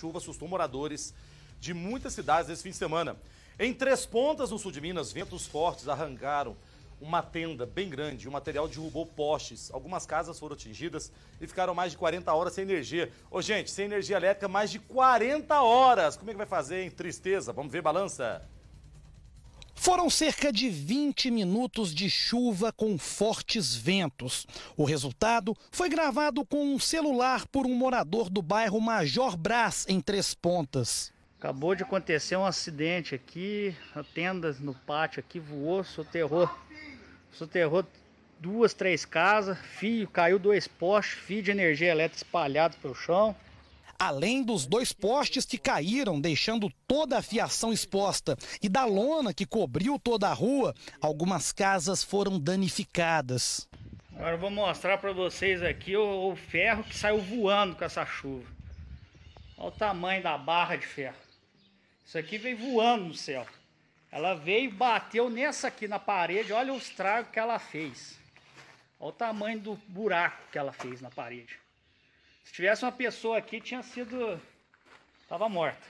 chuva assustou moradores de muitas cidades esse fim de semana. Em Três Pontas, no sul de Minas, ventos fortes arrancaram uma tenda bem grande. O material derrubou postes. Algumas casas foram atingidas e ficaram mais de 40 horas sem energia. Ô, gente, sem energia elétrica, mais de 40 horas. Como é que vai fazer, hein? Tristeza. Vamos ver, balança. Foram cerca de 20 minutos de chuva com fortes ventos. O resultado foi gravado com um celular por um morador do bairro Major Brás, em Três Pontas. Acabou de acontecer um acidente aqui, a tenda no pátio aqui voou, soterrou, soterrou duas, três casas, fio, caiu dois postes, fio de energia elétrica espalhado pelo chão além dos dois postes que caíram, deixando toda a fiação exposta, e da lona que cobriu toda a rua, algumas casas foram danificadas. Agora eu vou mostrar para vocês aqui o, o, ferro que saiu voando com essa chuva. Olha o tamanho da barra de ferro. Isso aqui veio voando no céu. Ela veio e bateu nessa aqui na parede. Olha o estrago que ela fez. Olha o tamanho do buraco que ela fez na parede. Se tivesse uma pessoa aqui, tinha sido. Tava morta.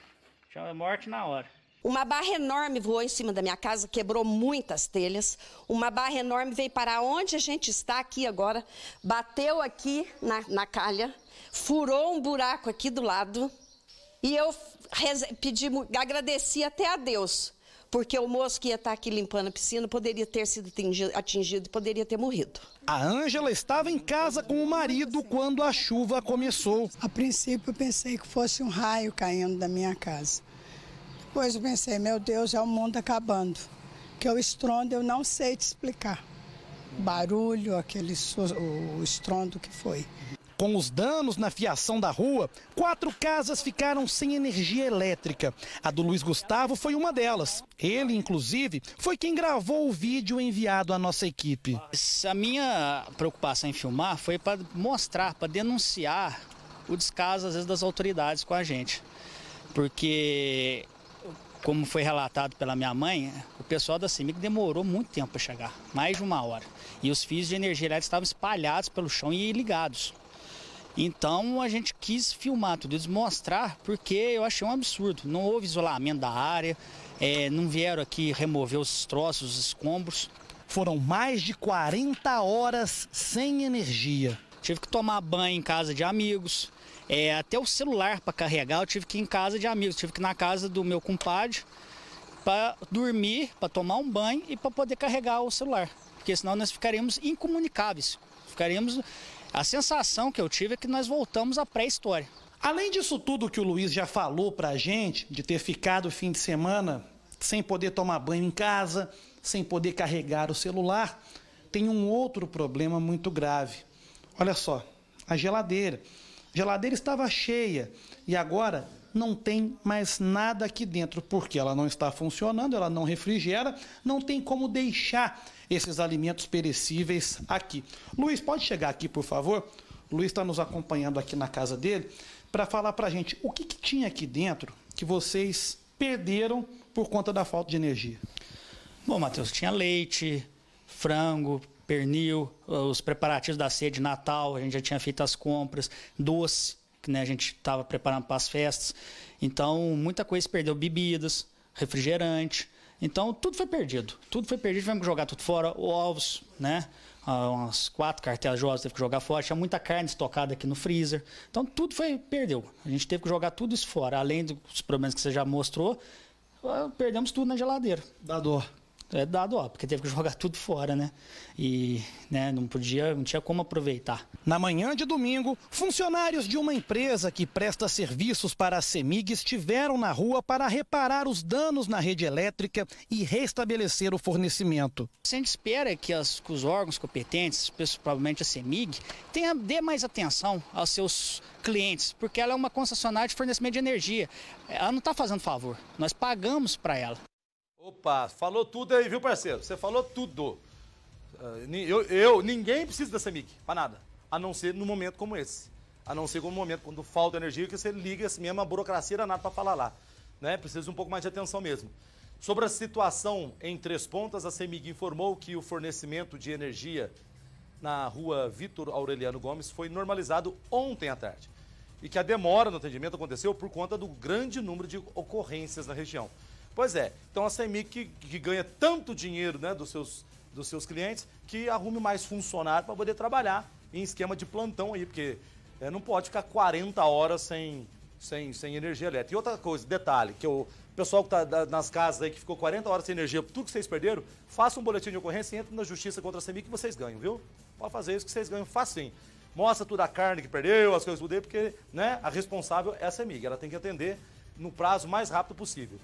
Tinha morte na hora. Uma barra enorme voou em cima da minha casa, quebrou muitas telhas. Uma barra enorme veio para onde a gente está aqui agora, bateu aqui na, na calha, furou um buraco aqui do lado. E eu pedi, agradeci até a Deus porque o moço que ia estar tá aqui limpando a piscina poderia ter sido atingido e poderia ter morrido. A Ângela estava em casa com o marido quando a chuva começou. A princípio eu pensei que fosse um raio caindo da minha casa. Depois eu pensei, meu Deus, é o mundo acabando. Que o estrondo eu não sei te explicar. Barulho, aquele o estrondo que foi. Com os danos na fiação da rua, quatro casas ficaram sem energia elétrica. A do Luiz Gustavo foi uma delas. Ele, inclusive, foi quem gravou o vídeo enviado à nossa equipe. A minha preocupação em filmar foi para mostrar, para denunciar o descaso, às vezes, das autoridades com a gente. Porque como foi relatado pela minha mãe, o pessoal da CIMIC demorou muito tempo para chegar, mais de uma hora. E os fios de energia elétrica estavam espalhados pelo chão e ligados. Então a gente quis filmar tudo isso, mostrar, porque eu achei um absurdo. Não houve isolamento da área, é, não vieram aqui remover os troços, os escombros. Foram mais de 40 horas sem energia. Tive que tomar banho em casa de amigos, é, até o celular para carregar eu tive que ir em casa de amigos, tive que ir na casa do meu compadre para dormir, para tomar um banho e para poder carregar o celular, porque senão nós ficaríamos incomunicáveis, ficaríamos a sensação que eu tive é que nós voltamos à pré-história. Além disso tudo que o Luiz já falou para a gente, de ter ficado o fim de semana sem poder tomar banho em casa, sem poder carregar o celular, tem um outro problema muito grave. Olha só, a geladeira. A geladeira estava cheia e agora não tem mais nada aqui dentro, porque ela não está funcionando, ela não refrigera, não tem como deixar esses alimentos perecíveis aqui. Luiz, pode chegar aqui, por favor? Luiz está nos acompanhando aqui na casa dele para falar para a gente o que, que tinha aqui dentro que vocês perderam por conta da falta de energia. Bom, Matheus, tinha leite, frango, pernil, os preparativos da ceia de Natal, a gente já tinha feito as compras, doce, né, a gente estava preparando para as festas. Então, muita coisa perdeu, bebidas, refrigerante. Então, tudo foi perdido. Tudo foi perdido, tivemos que jogar tudo fora, ovos, né? Ah, umas quatro cartelas de ovos teve que jogar fora, tinha muita carne estocada aqui no freezer. Então, tudo foi, perdeu. A gente teve que jogar tudo isso fora. Além dos problemas que você já mostrou, ah, perdemos tudo na geladeira. Dá dor é dado, ó, porque teve que jogar tudo fora, né? E né, não podia, não tinha como aproveitar. Na manhã de domingo, funcionários de uma empresa que presta serviços para a CEMIG estiveram na rua para reparar os danos na rede elétrica e restabelecer o fornecimento. A gente espera é que, as, que os órgãos competentes, principalmente a CEMIG, tenha, dê mais atenção aos seus clientes, porque ela é uma concessionária de fornecimento de energia. Ela não está fazendo favor, nós pagamos para ela. Opa, falou tudo aí, viu, parceiro? Você falou tudo. Ah, eu, eu ninguém precisa da mic, para nada. A não ser num momento como esse. A não ser como um momento quando falta energia, que você liga esse mesmo a burocracia danada para falar lá. Né? Precisa de um pouco mais de atenção mesmo. Sobre a situação em Três Pontas, a CEMIG informou que o fornecimento de energia na rua Vitor Aureliano Gomes foi normalizado ontem à tarde. E que a demora no atendimento aconteceu por conta do grande número de ocorrências na região. Pois é. Então a CEMIG que, que ganha tanto dinheiro né, dos, seus, dos seus clientes que arrume mais funcionário para poder trabalhar em esquema de plantão aí, porque é, não pode ficar 40 horas sem, sem, sem energia elétrica. E outra coisa, detalhe, que o pessoal que está nas casas aí, que ficou 40 horas sem energia, tudo que vocês perderam, faça um boletim de ocorrência e entre na justiça contra a CEMIG que vocês ganham, viu? Pode fazer isso que vocês ganham facinho. Mostra tudo a carne que perdeu, as coisas que mudei, porque né, a responsável é a CEMIG. Ela tem que atender no prazo mais rápido possível.